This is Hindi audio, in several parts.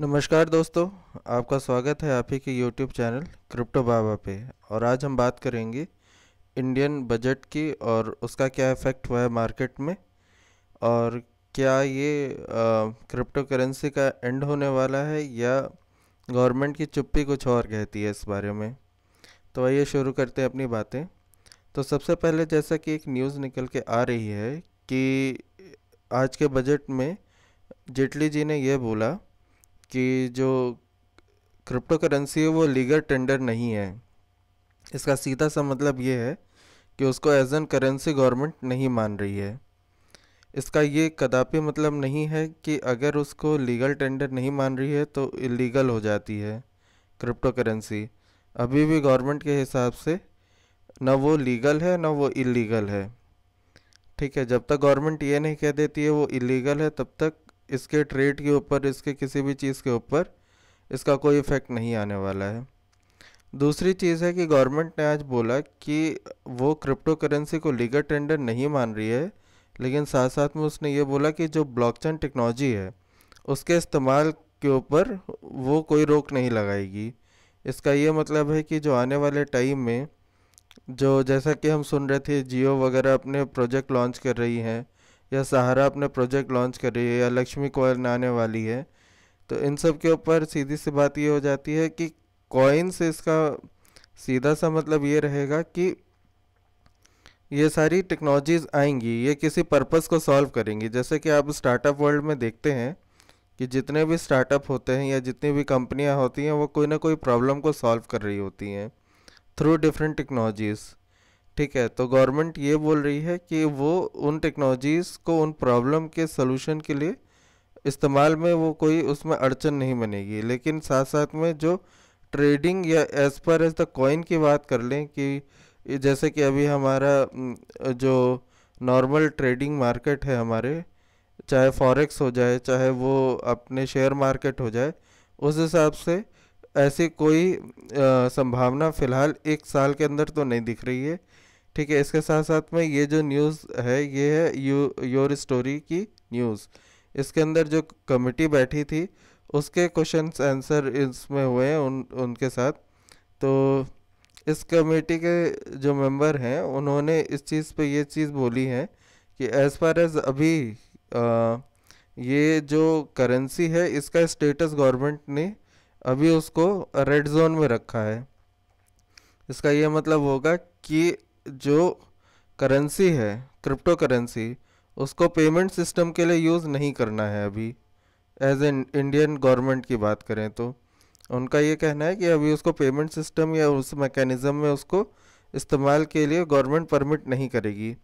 नमस्कार दोस्तों आपका स्वागत है आप ही के यूट्यूब चैनल क्रिप्टो बाबा पे और आज हम बात करेंगे इंडियन बजट की और उसका क्या इफ़ेक्ट हुआ है मार्केट में और क्या ये क्रिप्टो करेंसी का एंड होने वाला है या गवर्नमेंट की चुप्पी कुछ और कहती है इस बारे में तो आइए शुरू करते हैं अपनी बातें तो सबसे पहले जैसा कि एक न्यूज़ निकल के आ रही है कि आज के बजट में जेटली जी ने यह बोला कि जो क्रिप्टो करेंसी है वो लीगल टेंडर नहीं है इसका सीधा सा मतलब ये है कि उसको एज एन करेंसी गवर्नमेंट नहीं मान रही है इसका ये कदापि मतलब नहीं है कि अगर उसको लीगल टेंडर नहीं मान रही है तो इलीगल हो जाती है क्रिप्टो करेंसी अभी भी गवर्नमेंट के हिसाब से ना वो लीगल है ना वो इलीगल है ठीक है जब तक गवर्नमेंट ये नहीं कह देती है वो इलीगल है तब तक इसके ट्रेड के ऊपर इसके किसी भी चीज़ के ऊपर इसका कोई इफ़ेक्ट नहीं आने वाला है दूसरी चीज़ है कि गवर्नमेंट ने आज बोला कि वो क्रिप्टो करेंसी को लीगल टेंडर नहीं मान रही है लेकिन साथ साथ में उसने ये बोला कि जो ब्लॉकचेन टेक्नोलॉजी है उसके इस्तेमाल के ऊपर वो कोई रोक नहीं लगाएगी इसका ये मतलब है कि जो आने वाले टाइम में जो जैसा कि हम सुन रहे थे जियो वगैरह अपने प्रोजेक्ट लॉन्च कर रही हैं या सहारा अपने प्रोजेक्ट लॉन्च कर रही है या लक्ष्मी कॉइन आने वाली है तो इन सब के ऊपर सीधी सी बात ये हो जाती है कि कॉइन से इसका सीधा सा मतलब ये रहेगा कि ये सारी टेक्नोलॉजीज़ आएंगी ये किसी पर्पस को सॉल्व करेंगी जैसे कि आप स्टार्टअप वर्ल्ड में देखते हैं कि जितने भी स्टार्टअप होते हैं या जितनी भी कंपनियां होती हैं वो कोई ना कोई प्रॉब्लम को सॉल्व कर रही होती हैं थ्रू डिफरेंट टेक्नोलॉजीज़ ठीक है तो गवर्नमेंट ये बोल रही है कि वो उन टेक्नोलॉजीज़ को उन प्रॉब्लम के सोल्यूशन के लिए इस्तेमाल में वो कोई उसमें अड़चन नहीं बनेगी लेकिन साथ साथ में जो ट्रेडिंग या as per as the coin की बात कर लें कि जैसे कि अभी हमारा जो नॉर्मल ट्रेडिंग मार्केट है हमारे चाहे फॉरेक्स हो जाए चाहे वो अपने शेयर मार्केट हो जाए उस हिसाब से ऐसी कोई आ, संभावना फ़िलहाल एक साल के अंदर तो नहीं दिख रही है ठीक है इसके साथ साथ में ये जो न्यूज़ है ये है यू योर स्टोरी की न्यूज़ इसके अंदर जो कमेटी बैठी थी उसके क्वेश्चन आंसर इसमें हुए हैं उन उनके साथ तो इस कमेटी के जो मेंबर हैं उन्होंने इस चीज़ पे ये चीज़ बोली है कि एज़ फार एज़ अभी आ, ये जो करेंसी है इसका स्टेटस गवर्नमेंट ने अभी उसको रेड जोन में रखा है इसका ये मतलब होगा कि जो करेंसी है क्रिप्टो करेंसी उसको पेमेंट सिस्टम के लिए यूज़ नहीं करना है अभी एज ए इंडियन गवर्नमेंट की बात करें तो उनका ये कहना है कि अभी उसको पेमेंट सिस्टम या उस मैकेनिज़्म में उसको इस्तेमाल के लिए गवर्नमेंट परमिट नहीं करेगी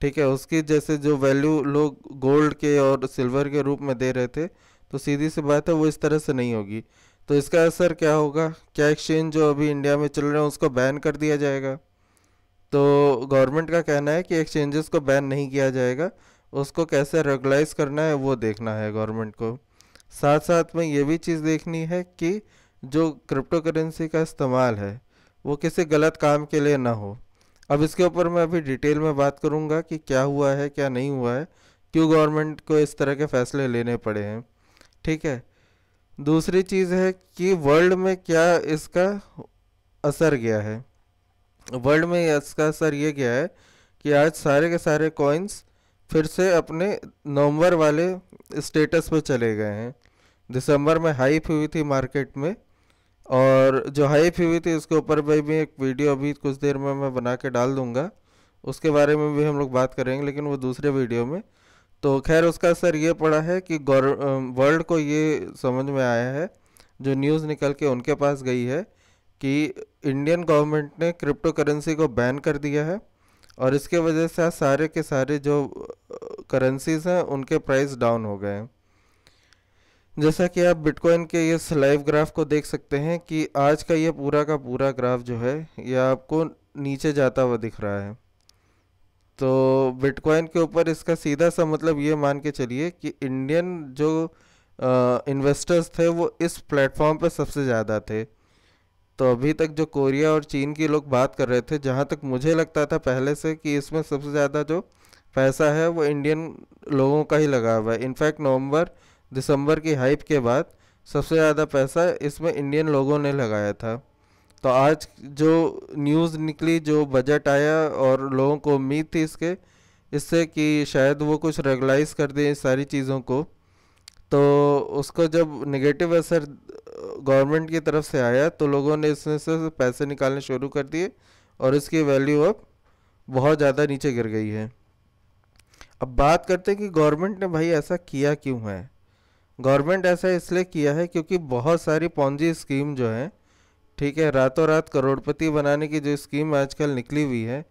ठीक है उसकी जैसे जो वैल्यू लोग गोल्ड के और सिल्वर के रूप में दे रहे थे तो सीधी सी बात है वो इस तरह से नहीं होगी तो इसका असर क्या होगा क्या एक्सचेंज जो अभी इंडिया में चल रहे हैं उसको बैन कर दिया जाएगा तो गवर्नमेंट का कहना है कि एक्सचेंजेस को बैन नहीं किया जाएगा उसको कैसे रेगुलाइज करना है वो देखना है गवर्नमेंट को साथ साथ में ये भी चीज़ देखनी है कि जो क्रिप्टो करेंसी का इस्तेमाल है वो किसी गलत काम के लिए ना हो अब इसके ऊपर मैं अभी डिटेल में बात करूँगा कि क्या हुआ है क्या नहीं हुआ है क्यों गवर्नमेंट को इस तरह के फैसले लेने पड़े हैं ठीक है दूसरी चीज़ है कि वर्ल्ड में क्या इसका असर गया है वर्ल्ड में इसका असर ये गया है कि आज सारे के सारे कॉइन्स फिर से अपने नवंबर वाले स्टेटस पर चले गए हैं दिसंबर में हाइप हुई थी मार्केट में और जो हाइप हुई थी उसके ऊपर भाई भी एक वीडियो अभी कुछ देर में मैं बना के डाल दूंगा उसके बारे में भी हम लोग बात करेंगे लेकिन वो दूसरे वीडियो में तो खैर उसका असर ये पड़ा है कि वर्ल्ड को ये समझ में आया है जो न्यूज़ निकल के उनके पास गई है कि इंडियन गवर्नमेंट ने क्रिप्टो करेंसी को बैन कर दिया है और इसके वजह से सारे के सारे जो करेंसीज हैं उनके प्राइस डाउन हो गए हैं जैसा कि आप बिटकॉइन के ये स्लाइव ग्राफ को देख सकते हैं कि आज का ये पूरा का पूरा ग्राफ जो है ये आपको नीचे जाता हुआ दिख रहा है तो बिटकॉइन के ऊपर इसका सीधा सा मतलब ये मान के चलिए कि इंडियन जो इन्वेस्टर्स थे वो इस प्लेटफॉर्म पर सबसे ज़्यादा थे तो अभी तक जो कोरिया और चीन की लोग बात कर रहे थे जहाँ तक मुझे लगता था पहले से कि इसमें सबसे ज़्यादा जो पैसा है वो इंडियन लोगों का ही लगा हुआ है इनफैक्ट नवंबर दिसंबर की हाइप के बाद सबसे ज़्यादा पैसा इसमें इंडियन लोगों ने लगाया था तो आज जो न्यूज़ निकली जो बजट आया और लोगों को उम्मीद थी इसके इससे कि शायद वो कुछ रेगुलाइज कर दें सारी चीज़ों को तो उसका जब नेगेटिव असर गवर्नमेंट की तरफ से आया तो लोगों ने इसमें से पैसे निकालने शुरू कर दिए और इसकी वैल्यू अब बहुत ज़्यादा नीचे गिर गई है अब बात करते हैं कि गवर्नमेंट ने भाई ऐसा किया क्यों है गवर्नमेंट ऐसा इसलिए किया है क्योंकि बहुत सारी पौजी स्कीम जो है ठीक है रातों रात करोड़पति बनाने की जो स्कीम आजकल निकली हुई है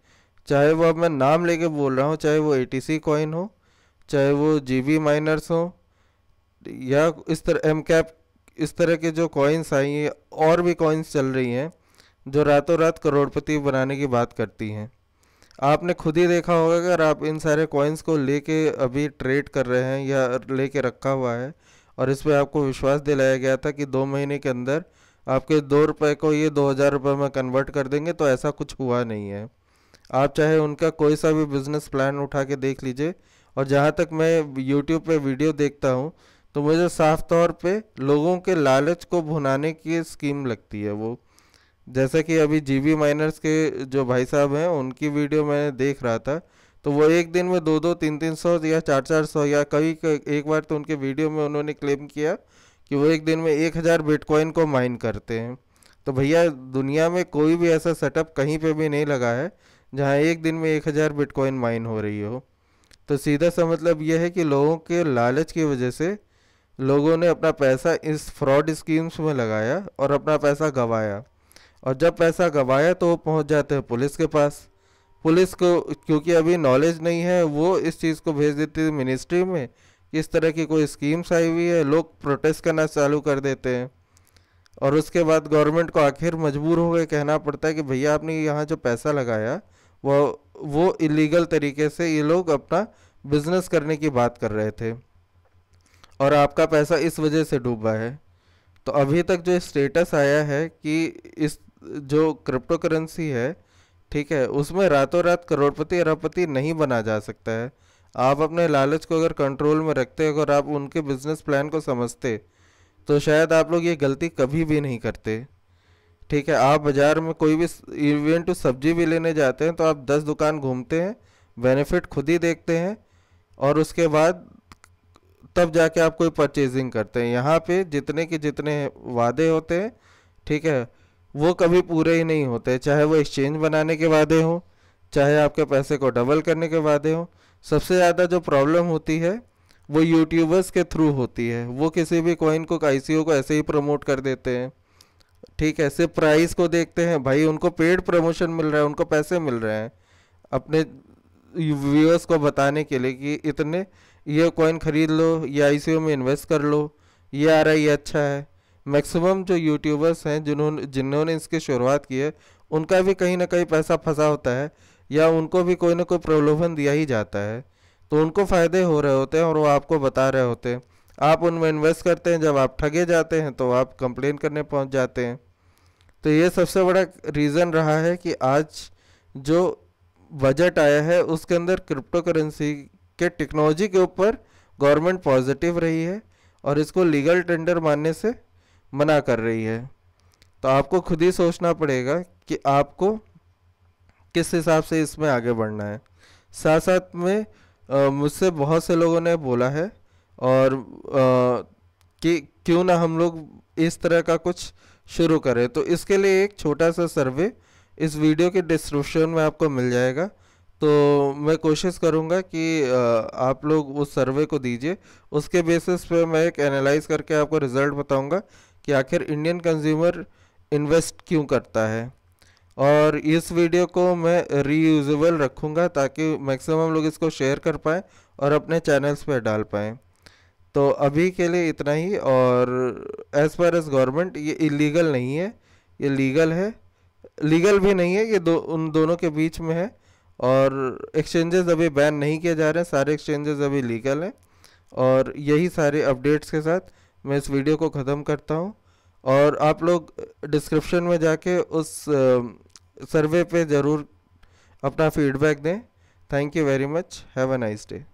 चाहे वो अब मैं नाम लेके बोल रहा हूँ चाहे वो ए टी सी कॉइन हो चाहे वो जी बी माइनर्स हो या इस तरह एम कैप इस तरह के जो कॉइन्स आई हैं और भी कॉइन्स चल रही हैं जो रातों रात करोड़पति बनाने की बात करती हैं आपने खुद ही देखा होगा अगर आप इन सारे कॉइन्स को लेके अभी ट्रेड कर रहे हैं या लेके रखा हुआ है और इस पर आपको विश्वास दिलाया गया था कि दो महीने के अंदर आपके दो रुपये को ये दो हज़ार रुपये में कन्वर्ट कर देंगे तो ऐसा कुछ हुआ नहीं है आप चाहे उनका कोई सा भी बिज़नेस प्लान उठा के देख लीजिए और जहाँ तक मैं यूट्यूब पे वीडियो देखता हूँ तो मुझे साफ तौर पे लोगों के लालच को भुनाने की स्कीम लगती है वो जैसा कि अभी जीबी माइनर्स के जो भाई साहब हैं उनकी वीडियो मैंने देख रहा था तो वो एक दिन में दो दो तीन तीन सौ या चार चार सौ या कभी एक बार तो उनके वीडियो में उन्होंने क्लेम किया कि वो एक दिन में एक हज़ार बिटकॉइन को माइन करते हैं तो भैया दुनिया में कोई भी ऐसा सेटअप कहीं पे भी नहीं लगा है जहाँ एक दिन में एक हज़ार बिटकॉइन माइन हो रही हो तो सीधा सा मतलब यह है कि लोगों के लालच की वजह से लोगों ने अपना पैसा इस फ्रॉड स्कीम्स में लगाया और अपना पैसा गंवाया और जब पैसा गंवाया तो वो पहुँच जाते हैं पुलिस के पास पुलिस को क्योंकि अभी नॉलेज नहीं है वो इस चीज़ को भेज देती है मिनिस्ट्री में इस तरह की कोई स्कीम्स आई हुई है लोग प्रोटेस्ट करना चालू कर देते हैं और उसके बाद गवर्नमेंट को आखिर मजबूर हो गए कहना पड़ता है कि भैया आपने यहाँ जो पैसा लगाया वो वो इलीगल तरीके से ये लोग अपना बिजनेस करने की बात कर रहे थे और आपका पैसा इस वजह से डूबा है तो अभी तक जो स्टेटस आया है कि इस जो क्रिप्टो करेंसी है ठीक है उसमें रातों रात करोड़पति अरबपति नहीं बना जा सकता है आप अपने लालच को अगर कंट्रोल में रखते अगर आप उनके बिजनेस प्लान को समझते तो शायद आप लोग ये गलती कभी भी नहीं करते ठीक है आप बाज़ार में कोई भी इवेंट सब्जी भी लेने जाते हैं तो आप दस दुकान घूमते हैं बेनिफिट खुद ही देखते हैं और उसके बाद तब जाके आप कोई परचेजिंग करते हैं यहाँ पे जितने के जितने वादे होते हैं ठीक है वो कभी पूरे ही नहीं होते चाहे वो एक्सचेंज बनाने के वादे हों चाहे आपके पैसे को डबल करने के वादे हों सबसे ज़्यादा जो प्रॉब्लम होती है वो यूट्यूबर्स के थ्रू होती है वो किसी भी कॉइन को आई को ऐसे ही प्रमोट कर देते हैं ठीक है सिर्फ प्राइस को देखते हैं भाई उनको पेड प्रमोशन मिल रहा है उनको पैसे मिल रहे हैं अपने व्यूअर्स को बताने के लिए कि इतने ये कॉइन ख़रीद लो या आई में इन्वेस्ट कर लो ये आ रहा है ये अच्छा है मैक्सिमम जो यूट्यूबर्स हैं जिन्होंने जिन्होंने इसकी शुरुआत की है उनका भी कहीं ना कहीं पैसा फंसा होता है या उनको भी कोई ना कोई प्रलोभन दिया ही जाता है तो उनको फ़ायदे हो रहे होते हैं और वो आपको बता रहे होते हैं आप उनमें इन्वेस्ट करते हैं जब आप ठगे जाते हैं तो आप कंप्लेन करने पहुंच जाते हैं तो ये सबसे बड़ा रीज़न रहा है कि आज जो बजट आया है उसके अंदर क्रिप्टो करेंसी कि टेक्नोलॉजी के ऊपर गवर्नमेंट पॉजिटिव रही है और इसको लीगल टेंडर मानने से मना कर रही है तो आपको खुद ही सोचना पड़ेगा कि आपको किस हिसाब से इसमें आगे बढ़ना है साथ साथ में मुझसे बहुत से लोगों ने बोला है और आ, कि क्यों ना हम लोग इस तरह का कुछ शुरू करें तो इसके लिए एक छोटा सा सर्वे इस वीडियो के डिस्क्रिप्शन में आपको मिल जाएगा तो मैं कोशिश करूँगा कि आप लोग उस सर्वे को दीजिए उसके बेसिस पे मैं एक एनालाइज करके आपको रिज़ल्ट बताऊँगा कि आखिर इंडियन कंज्यूमर इन्वेस्ट क्यों करता है और इस वीडियो को मैं रीयूजल रखूँगा ताकि मैक्सिमम लोग इसको शेयर कर पाएँ और अपने चैनल्स पर डाल पाएँ तो अभी के लिए इतना ही और एज़ फार एज़ गवर्नमेंट ये इलीगल नहीं है ये लीगल है लीगल भी नहीं है ये दो उन दोनों के बीच में है और एक्सचेंजेस अभी बैन नहीं किए जा रहे हैं सारे एक्सचेंजेस अभी लीगल हैं और यही सारे अपडेट्स के साथ मैं इस वीडियो को ख़त्म करता हूँ और आप लोग डिस्क्रिप्शन में जाके उस सर्वे uh, पे ज़रूर अपना फीडबैक दें thank you very much have a nice day